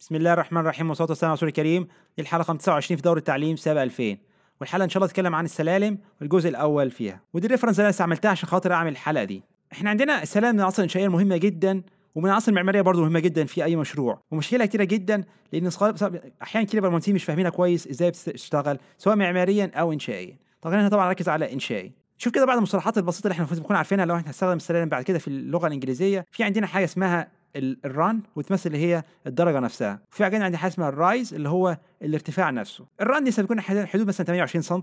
بسم الله الرحمن الرحيم والصلاه والسلام على رسول الكريم دي الحلقه 29 في دوره التعليم سبع 2000 والحلقه ان شاء الله اتكلم عن السلالم والجزء الاول فيها ودي الريفرنس اللي انا استعملتها عشان خاطر اعمل الحلقه دي احنا عندنا السلالم من العناصر الانشائيه مهمه جدا ومن العناصر المعماريه برضه مهمه جدا في اي مشروع ومشكلة كتيره جدا لان احيانا كده المهندسين مش فاهمينها كويس ازاي بتشتغل سواء معماريا او انشائيا طبعا انا طبعا ركز على انشائي شوف كده بعض المصطلحات البسيطه اللي احنا المفروض نكون عارفينها لو احنا هنستخدم السلالم بعد كده في اللغه الانجليزيه في عندنا حاجه اسمها الران وتمثل اللي هي الدرجه نفسها في عندنا عندي حاجه اسمها الرايز اللي هو الارتفاع نفسه الران دي بتكون حدود مثلا 28 سم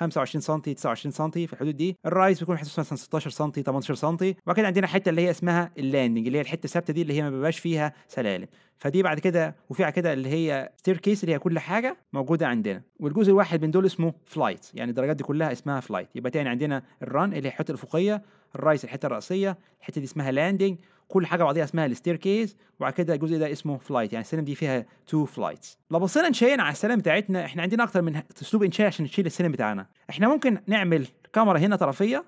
25 سم 29 سم في الحدود دي الرايز بيكون مثلا 16 سم 18 سم وبعد كده عندنا حته اللي هي اسمها اللاندنج اللي هي الحته الثابته دي اللي هي ما بيبقاش فيها سلالم فدي بعد كده وفي بعد كده اللي هي ستير كيس اللي هي كل حاجه موجوده عندنا والجزء الواحد من دول اسمه فلايت يعني الدرجات دي كلها اسمها فلايت يبقى تاني عندنا الران اللي هي الحته الافقيه الرايس الحته الرئيسيه الحته دي اسمها لاندنج كل حاجه بعضيها اسمها الستير كيس وبعد كده الجزء ده اسمه فلايت يعني السلم دي فيها تو فلايتس لو بصينا انشائيا على السلم بتاعتنا احنا عندنا اكتر من اسلوب انشائي عشان نشيل السلم بتاعنا احنا ممكن نعمل كاميرا هنا طرفيه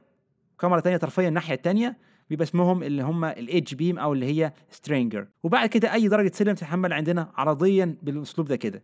كاميرا ثانيه طرفيه الناحيه الثانيه بيبقى اسمهم اللي هم الاتش بيم او اللي هي سترينجر وبعد كده اي درجه سلم تتحمل عندنا عرضيا بالاسلوب ده كده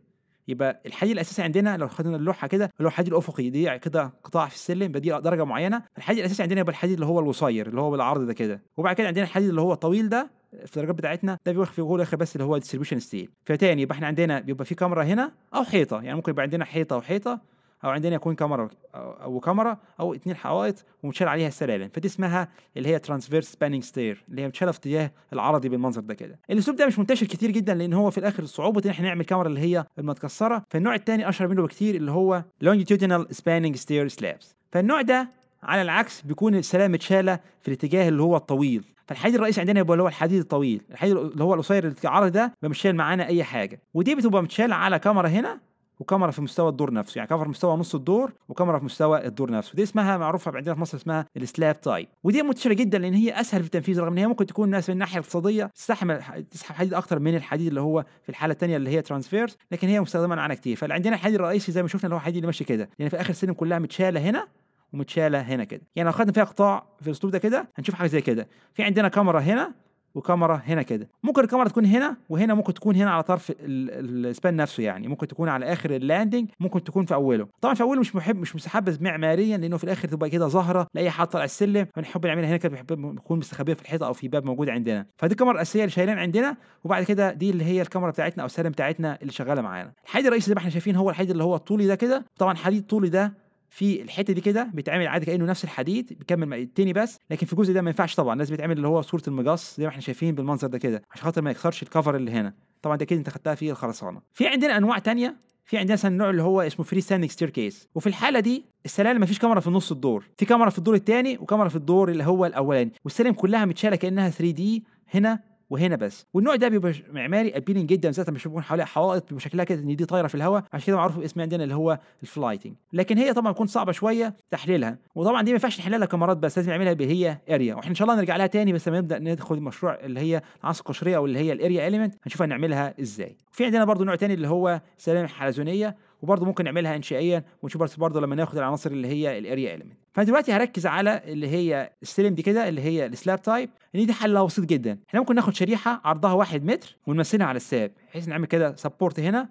يبقى الحديد الاساسي عندنا لو خدنا اللوحه كده اللي هو الحديد الافقي دي كده قطاع في السلم بدي دي درجه معينه الحديد الاساسي عندنا يبقى الحديد اللي هو القصير اللي هو بالعرض ده كده وبعد كده عندنا الحديد اللي هو الطويل ده في الدرجات بتاعتنا ده بيبقى في الاخر بس اللي هو ديستريبيوشن ستيل فتاني يبقى احنا عندنا بيبقى في كاميرا هنا او حيطه يعني ممكن يبقى عندنا حيطه وحيطه او عندنا يكون كاميرا او كاميرا او اثنين حوائط ومتشال عليها السلالم فدي اسمها اللي هي ترانسفيرس سبانينج ستير اللي هي متشاله في اتجاه العرضي بالمنظر ده كده الاسلوب ده مش منتشر كتير جدا لان هو في الاخر صعوبه ان احنا نعمل كاميرا اللي هي المتكسره فالنوع الثاني اشهر منه بكتير اللي هو لونجيتودينال سبانينج ستير سلابس فالنوع ده على العكس بيكون السلالم متشاله في الاتجاه اللي هو الطويل فالحديد الرئيسي عندنا يبقى اللي هو الحديد الطويل الحديد اللي هو القصير اللي ده مش شايل معانا اي حاجه ودي بتبقى متشاله على كاميرا هنا وكاميرا في مستوى الدور نفسه يعني كاميرا في مستوى نص الدور وكاميرا في مستوى الدور نفسه دي اسمها معروفه عندنا في مصر اسمها السلاب تايب ودي منتشره جدا لان هي اسهل في التنفيذ رغم ان هي ممكن تكون ناس من الناحيه الاقتصاديه تستحمل تسحب حديد اكتر من الحديد اللي هو في الحاله الثانيه اللي هي ترانسفيرس لكن هي مستخدمه معانا كتير فاللي عندنا الحديد الرئيسي زي ما شفنا اللي هو الحديد اللي ماشي كده يعني في اخر السلم كلها متشاله هنا ومتشاله هنا كده يعني لو خدنا فيها قطاع في الاسلوب ده كده هنشوف حاجه زي كده في عندنا كاميرا هنا وكاميرا هنا كده ممكن الكاميرا تكون هنا وهنا ممكن تكون هنا على طرف السبان نفسه يعني ممكن تكون على اخر اللاندنج ممكن تكون في اوله طبعا في اوله مش محب مش مستحبذ معماريا لانه في الاخر تبقى كده ظاهره لاي حد طالع السلم فنحب نعملها هنا كده بنحب تكون مستخبيه في الحيطه او في باب موجود عندنا فدي الكاميرا الاساسيه اللي شايلين عندنا وبعد كده دي اللي هي الكاميرا بتاعتنا او السلم بتاعتنا اللي شغاله معانا الحديد الرئيسي زي ما احنا شايفين هو الحديد اللي هو الطولي ده كده طبعا الحديد الطولي ده في الحته دي كده بيتعمل عادي كانه نفس الحديد بيكمل التاني بس لكن في الجزء ده ما ينفعش طبعا لازم يتعمل اللي هو صوره المقص زي ما احنا شايفين بالمنظر ده كده عشان خاطر ما يكسرش الكفر اللي هنا طبعا ده كده انت خدتها في الخرسانه في عندنا انواع تانية في عندنا مثلا النوع اللي هو اسمه فري ستاندنج ستير كيس وفي الحاله دي السلالم مفيش كاميرا في نص الدور في كاميرا في الدور الثاني وكاميرا في الدور اللي هو الاولاني والسلالم كلها متشاله كانها 3 دي هنا وهنا بس والنوع ده بيبقى معماري ابيلينج جدا ذاتا لما بيكون حواليها حوائط بشكلها كده ان دي طايره في الهواء عشان كده معروف باسم عندنا اللي هو الفلايتنج لكن هي طبعا بتكون صعبه شويه تحليلها وطبعا دي ما ينفعش نحللها كمرات بس لازم نعملها هي اريا واحنا ان شاء الله نرجع لها تاني بس لما نبدا ندخل مشروع اللي هي العناصر القشريه او اللي هي الاريا اليمنت هنشوفها نعملها ازاي في عندنا برضو نوع تاني اللي هو سلالم حلزونيه وبرضه ممكن نعملها انشائيا ونشوف برضه لما ناخد العناصر اللي هي الاريا اليمنت فانا دلوقتي هركز على اللي هي السلم دي كده اللي هي السلاب تايب ان دي حلها بسيط جدا احنا ممكن ناخد شريحه عرضها 1 متر ونمثلها على الساب بحيث نعمل كده سبورت هنا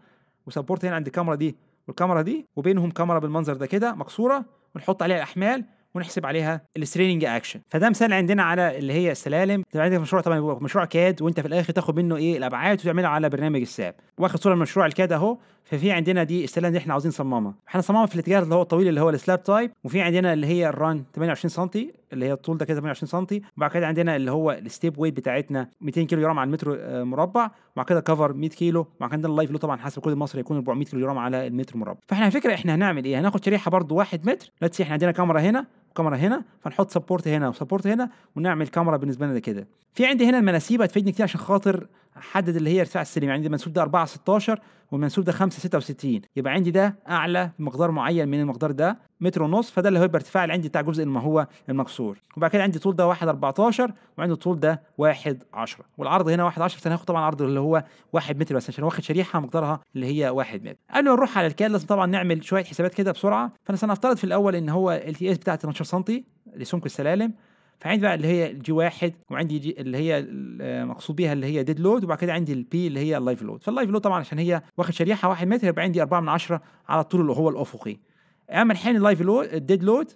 وسبورت هنا عند الكاميرا دي والكاميرا دي وبينهم كاميرا بالمنظر ده كده مكسوره ونحط عليها الاحمال ونحسب عليها الاستريننج اكشن فده مثال عندنا على اللي هي السلالم طبعا عندك مشروع طبعا مشروع كاد وانت في الاخر تاخد منه ايه الابعاد وتعملها على برنامج الساب واخد صوره من مشروع الكاد اهو ففي عندنا دي السلة دي احنا عاوزين نصممها احنا صمامها في الاتجاه اللي هو الطويل اللي هو السلاب تايب وفي عندنا اللي هي الران 28 سم اللي هي الطول ده كده 28 سم وبعد كده عندنا اللي هو الستيب ويت بتاعتنا 200 كيلو جرام على المتر آه، مربع وبعد كده كفر 100 كيلو وبعد كده اللايف لو طبعا حسب كل المصري يكون 400 كيلو جرام على المتر مربع فاحنا الفكره احنا هنعمل ايه هناخد شريحه برضو 1 متر لتس احنا عندنا كاميرا هنا كاميرا هنا فنحط سبورت هنا وسبورت هنا ونعمل كاميرا بالنسبه لنا كده في عندي هنا المناسيب هتفيدني كتير عشان خاطر حدد اللي هي ارتفاع السلم يعني المنسوب ده 4 16 والمنسوب ده 5 66 يبقى عندي ده اعلى مقدار معين من المقدار ده متر ونص فده اللي هو يبقى ارتفاع اللي عندي بتاع الجزء اللي هو المكسور وبعد كده عندي طول ده 1 14 وعندي الطول ده 1 10 والعرض هنا 1 10 فهناخد طبعا عرض اللي هو 1 متر بس عشان واخد شريحه مقدارها اللي هي 1 متر قبل ما نروح على الكاد لازم طبعا نعمل شويه حسابات كده بسرعه فانا سنفترض في الاول ان هو ال تي اس بتاعت 12 سم لسمك السلالم فعندي بقى اللي هي الجي واحد وعندي جي اللي هي آه، مقصود بيها اللي هي ديد لود وبعد كده عندي البي اللي هي اللايف لود فاللايف لود طبعا عشان هي واخد شريحه 1 متر يبقى عندي 4 من 10 على الطول اللي هو الافقي اما الحين اللايف لود الديد لود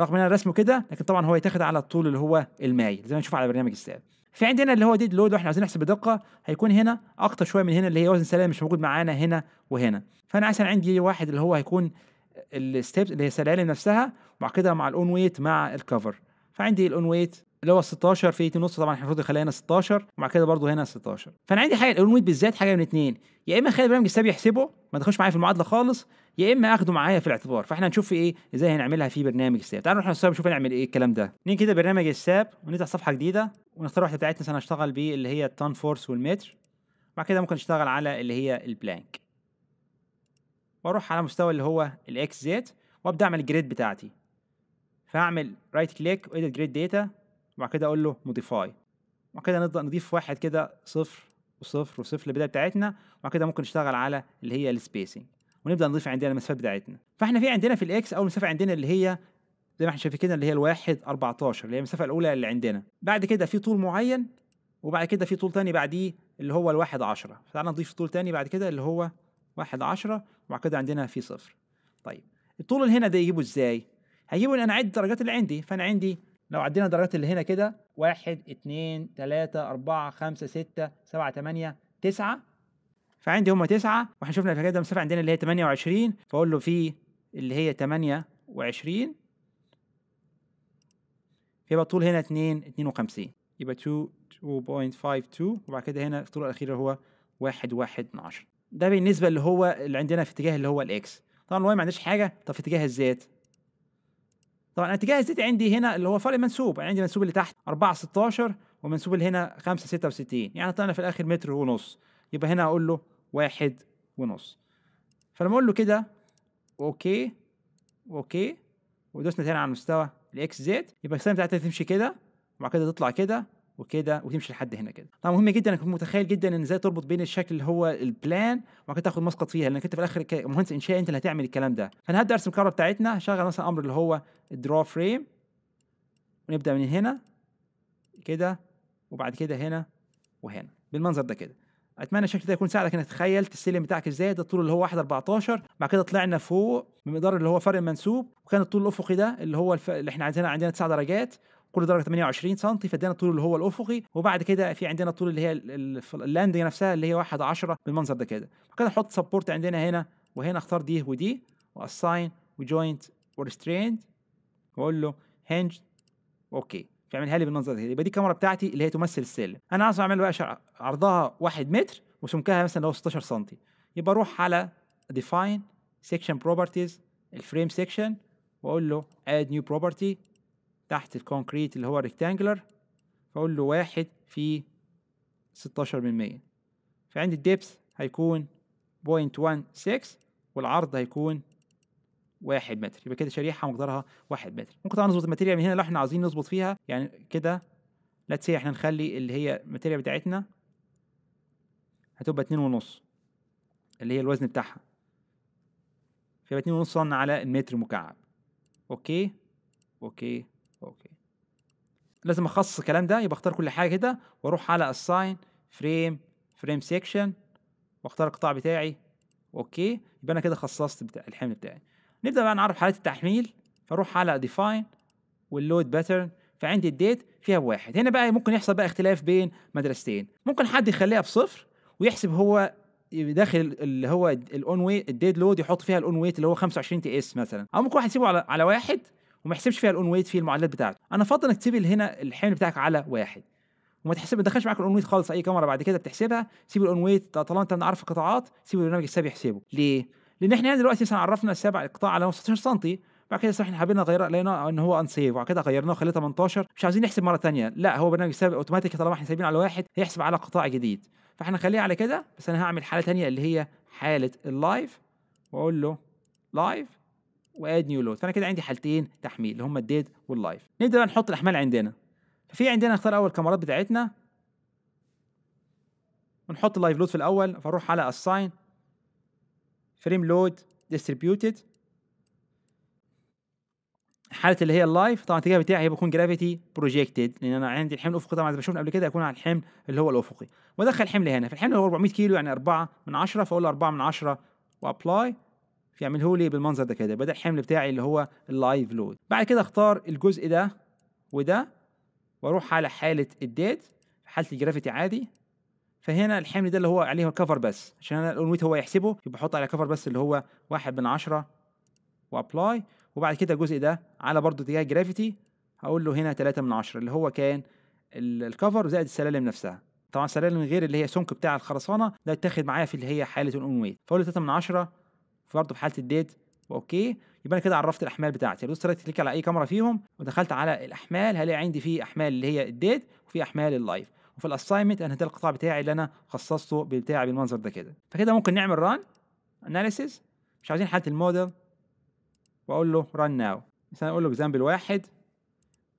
رغم ان انا رسمه كده لكن طبعا هو يتاخد على الطول اللي هو المايل زي ما نشوف على برنامج الساب في عندنا اللي هو ديد لود واحنا عايزين نحسب بدقه هيكون هنا اكتر شويه من هنا اللي هي وزن سلام مش موجود معانا هنا وهنا فانا عشان عندي واحد اللي هو هيكون الستيب اللي هي سلالم نفسها وبعد كده مع الاون ويت مع الكفر فعندي الاون ويت اللي هو 16 في 2 طبعا احنا المفروض يخليها هنا 16 وبعد كده برضه هنا 16 فانا عندي حاجه الاون ويت بالذات حاجه من اثنين يا اما اخلي البرنامج الساب يحسبه ما تخش معايا في المعادله خالص يا اما اخده معايا في الاعتبار فاحنا هنشوف في ايه ازاي هنعملها في برنامج الساب تعالوا نروح للساب نشوف هنعمل ايه الكلام ده نيجي كده برنامج الساب ونفتح صفحه جديده ونختار واحده بتاعتنا مثلا هشتغل بيه اللي هي التان فورس والمتر بعد كده ممكن نشتغل على اللي هي البلانك واروح على مستوى اللي هو الاكس زد وابدا اعمل الجريد بتاعتي فهعمل رايت كليك واديت جريد داتا وبعد كده اقول له موديفاي وبعد كده نبدا نضيف واحد كده صفر وصفر وصفر للبدايه بتاعتنا وبعد كده ممكن نشتغل على اللي هي السبيسنج ونبدا نضيف عندنا المسافات بتاعتنا فاحنا في عندنا في الاكس اول مسافه عندنا اللي هي زي ما احنا شايفين كده اللي هي الواحد 14 اللي هي المسافه الاولى اللي عندنا بعد كده في طول معين وبعد كده في طول تاني بعديه اللي هو الواحد 10 تعالى نضيف طول تاني بعد كده اللي هو واحد 10 وبعد كده عندنا في صفر طيب الطول اللي هنا ده يجيبه ازاي هيجيبوا انا عد الدرجات اللي عندي فانا عندي لو عدينا الدرجات اللي هنا كده واحد اتنين تلاتة أربعة خمسة ستة سبعة تمانية تسعة فعندي هما تسعة واحنا شفنا في كده المسافة عندنا اللي هي تمانية وعشرين فأقول له في اللي هي تمانية وعشرين يبقى الطول هنا اتنين اتنين وخمسين يبقى 2.52 وبعد كده هنا الطول الأخير هو واحد واحد من عشرة ده بالنسبة اللي هو اللي عندنا في اتجاه اللي هو الإكس طبعا الواي ما عندناش حاجة طب في اتجاه الذات طبعا اتجاه الزيت عندي هنا اللي هو فرق منسوب عندي منسوب اللي تحت 4 16 ومنسوب اللي هنا 5 66 يعني طلعنا في الاخر متر ونص يبقى هنا اقول له 1 ونص فلما اقول له كده اوكي اوكي ودوسنا تاني على مستوى الاكس زد يبقى السنه بتاعتها تمشي كده وبعد كده تطلع كده وكده وتمشي لحد هنا كده طبعا مهم جدا انك متخيل جدا ان ازاي تربط بين الشكل اللي هو البلان وبعد كده تاخد مسقط فيها لانك انت في الاخر مهندس انشاء انت اللي هتعمل الكلام ده فانا ارسم الكهرباء بتاعتنا هشغل مثلا امر اللي هو الدرا فريم ونبدا من هنا كده وبعد كده هنا وهنا بالمنظر ده كده اتمنى الشكل ده يكون ساعدك انك تتخيل السلم بتاعك ازاي ده الطول اللي هو 1 14 بعد كده طلعنا فوق بمقدار اللي هو فرق منسوب وكان الطول الافقي ده اللي هو الف... اللي احنا عايزينه عندنا 9 درجات كل درجه 28 سم فادينا الطول اللي هو الافقي وبعد كده في عندنا الطول اللي هي اللاندنج نفسها اللي هي 1 10 بالمنظر ده كده كده نحط سبورت عندنا هنا وهنا اختار دي ودي واساين وجوينت وريستريند واقول له هنج اوكي فيعملها لي بالمنظر ده يبقى دي الكاميرا بتاعتي اللي هي تمثل السلم انا عايز اعمل بقى عرضها 1 متر وسمكها مثلا لو 16 سم يبقى اروح على ديفاين سيكشن بروبرتيز الفريم سيكشن واقول له اد نيو بروبرتي تحت الكونكريت اللي هو ريكتانجلر فأقول له واحد في ستاشر من 100 فعندي الدبس هيكون سيكس والعرض هيكون واحد متر يبقى كده شريحة مقدارها واحد متر ممكن طبعا نظبط الماتيريال من هنا لو احنا عايزين نظبط فيها يعني كده لاتس احنا نخلي اللي هي الماتيريال بتاعتنا هتبقى اتنين ونص اللي هي الوزن بتاعها فيبقى اتنين ونص صن على المتر مكعب اوكي اوكي لازم اخصص الكلام ده يبقى اختار كل حاجه كده واروح على الساين فريم فريم سيكشن واختار القطاع بتاعي اوكي يبقى انا كده خصصت بتاع الحمل بتاعي نبدا بقى نعرف حالات التحميل فاروح على ديفاين واللود باترن فعندي الديت فيها بواحد هنا بقى ممكن يحصل بقى اختلاف بين مدرستين ممكن حد يخليها بصفر ويحسب هو داخل اللي هو الاون ويت الديد لود يحط فيها الاون ويت اللي هو 25 تي اس مثلا او ممكن واحد يسيبه على على واحد وما يحسبش فيها الاون ويت في المعادلات بتاعته انا افضل انك تسيب هنا الحمل بتاعك على واحد وما تحسب ما تدخلش معاك الاون ويت خالص اي كاميرا بعد كده بتحسبها سيب الاون ويت طالما انت عارف القطاعات سيب البرنامج السابع يحسبه ليه لان احنا دلوقتي مثلا عرفنا السابع القطاع على 16 سم بعد كده احنا حبينا نغيرها لقينا ان هو انسيف وبعد كده غيرناه خليه 18 مش عايزين نحسب مره ثانيه لا هو برنامج السابع اوتوماتيك طالما احنا سايبين على واحد هيحسب على قطاع جديد فاحنا نخليه على كده بس انا هعمل حاله ثانيه اللي هي حاله اللايف واقول له لايف واد نيو لود فانا كده عندي حالتين تحميل اللي هم الديد واللايف نبدا بقى نحط الاحمال عندنا ففي عندنا نختار اول الكاميرات بتاعتنا ونحط اللايف لود في الاول فاروح على اساين فريم لود ديستريبيوتد الحالة اللي هي اللايف طبعا الاتجاه بتاعي هيكون جرافيتي بروجيكتد لان انا عندي الحمل الافقي طبعا زي ما شفنا قبل كده هيكون على الحمل اللي هو الافقي وادخل الحمل هنا فالحمل هو 400 كيلو يعني 4 من 10 فاقول له 4 من 10 وابلاي فيعمله يعني لي بالمنظر ده كده بدا الحمل بتاعي اللي هو اللايف لود بعد كده اختار الجزء ده وده واروح على حاله الديت حاله الجرافيتي عادي فهنا الحمل ده اللي هو عليه الكفر بس عشان انا الاونويت هو يحسبه يبقى احط على كفر بس اللي هو واحد من عشرة وابلاي وبعد كده الجزء ده على برضه اتجاه جرافيتي هقول له هنا تلاتة من عشرة اللي هو كان الكفر زائد السلالم نفسها طبعا السلالم غير اللي هي سمك بتاع الخرسانه ده اتاخد معايا في اللي هي حاله الاون ويت فاقول له 3 من 10 برضه في حاله الديت واوكي يبقى انا كده عرفت الاحمال بتاعتي لو رايت كليك على اي كاميرا فيهم ودخلت على الاحمال هلاقي عندي في احمال اللي هي الديت وفي احمال اللايف وفي الاساينمنت انا ده القطاع بتاعي اللي انا خصصته بتاعي بالمنظر ده كده فكده ممكن نعمل ران اناليسيز مش عايزين حاله الموديل واقول له ران ناو مثلا اقول له اكزامبل واحد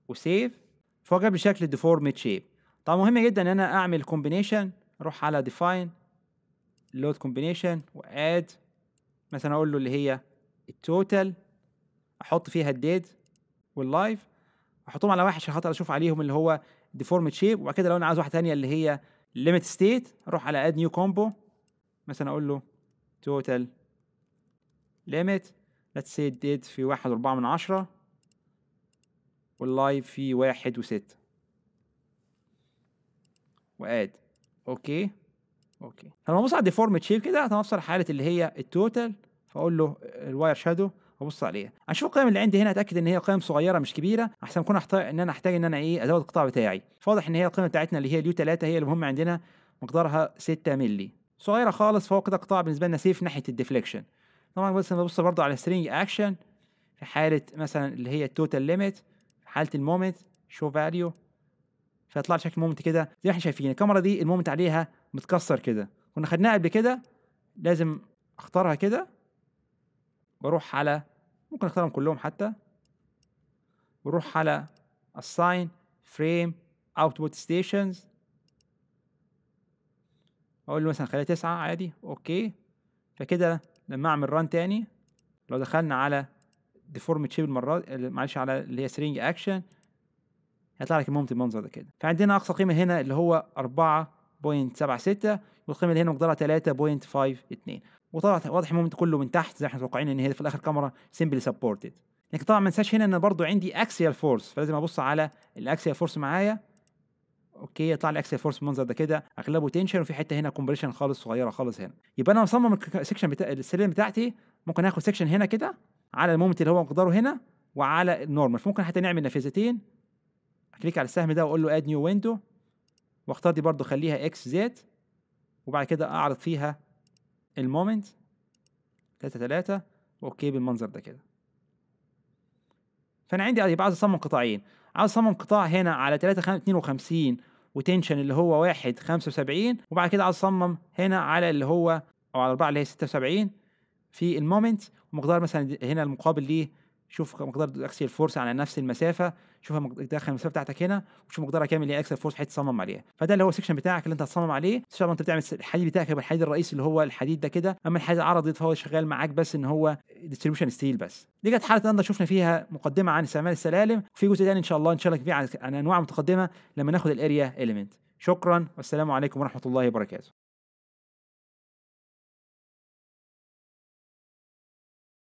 وسيف فهو جاب لي شكل ديفورمد شيب طبعا مهم جدا ان انا اعمل كومبينيشن اروح على ديفاين لود كومبينيشن واد مثلا اقول له اللي هي التوتال احط فيها الديد واللايف احطهم على واحد عشان خاطر اشوف عليهم اللي هو ديفورم شيب وبعد كده لو انا عايز واحده ثانيه اللي هي ليميت ستيت اروح على اد نيو كومبو مثلا اقول له توتال ليميت ليتس سي الديد في واحد واربعة من عشرة واللايف في واحد وستة واد اوكي اوكي فلما ابص على الديفورم شيب كده هتوصل حاله اللي هي التوتال فاقول له الواير شادو ابص عليها اشوف القيم اللي عندي هنا اتاكد ان هي قيم صغيره مش كبيره احسن اكون احتاج ان انا احتاج ان انا ايه ازود القطاع بتاعي فواضح ان هي القيمه بتاعتنا اللي هي اليو 3 هي المهمه عندنا مقدارها 6 مللي صغيره خالص فهو كده قطاع بالنسبه لنا سيف ناحيه الديفليكشن طبعا بس ببص برضه على سترينج اكشن في حاله مثلا اللي هي التوتال ليميت في حاله المومنت شو فاليو فيطلع شكل مومنت كده زي ما احنا شايفين الكاميرا دي المومنت عليها متكسر كده كنا خدناها قبل كده لازم اختارها كده واروح على ممكن اختارهم كلهم حتى واروح على assign frame output stations اقول له مثلا خليها تسعة عادي اوكي فكده لما اعمل ران تاني لو دخلنا على deformed shape المره معلش على اللي هي سرينج اكشن هيطلع لك المهم المنظر ده كده فعندنا اقصى قيمه هنا اللي هو اربعة 3.76 والقيمه اللي هنا مقدارها 3.52 وطبعا واضح المومنت كله من تحت زي ما احنا متوقعين ان هي في الاخر كاميرا سمبلي سبورتد لكن طبعا ما انساش هنا ان برضو عندي اكسيال فورس فلازم ابص على الاكسيال فورس معايا اوكي يطلع لي اكسيال فورس بالمنظر ده كده اغلبه تنشن وفي حته هنا كومبريشن خالص صغيره خالص هنا يبقى انا مصمم السكشن بتاع السلم بتاعتي ممكن اخد سكشن هنا كده على المومنت اللي هو مقداره هنا وعلى النورمال فممكن حتى نعمل نافذتين اكليك على السهم ده واقول له اد نيو ويندو واختار دي برضو خليها اكس زيت وبعد كده اعرض فيها المومنت 3 3 اوكي بالمنظر ده كده فانا عندي يبقى عايز اصمم قطاعين عايز اصمم قطاع هنا على 3 52 وتنشن اللي هو 1 75 وبعد كده عايز اصمم هنا على اللي هو او على 4 اللي هي 76 في المومنت ومقدار مثلا هنا المقابل ليه شوف مقدار اكسل فورس على نفس المسافه شوف داخل المسافه بتاعتك هنا وشوف مقدارها كام اللي هي اكسل فورس هتصمم عليها فده اللي هو السكشن بتاعك اللي انت هتصمم عليه ان شاء الله انت بتعمل الحديد بتاعك يبقى الحديد الرئيسي اللي هو الحديد ده كده اما الحديد العرضي فهو شغال معاك بس ان هو ديستريبيوشن ستيل بس دي كانت حاله النهارده شفنا فيها مقدمه عن استعمال السلالم وفي جزء تاني ان شاء الله ان الله كبير عن انواع متقدمه لما ناخد الاريا اليمنت شكرا والسلام عليكم ورحمه الله وبركاته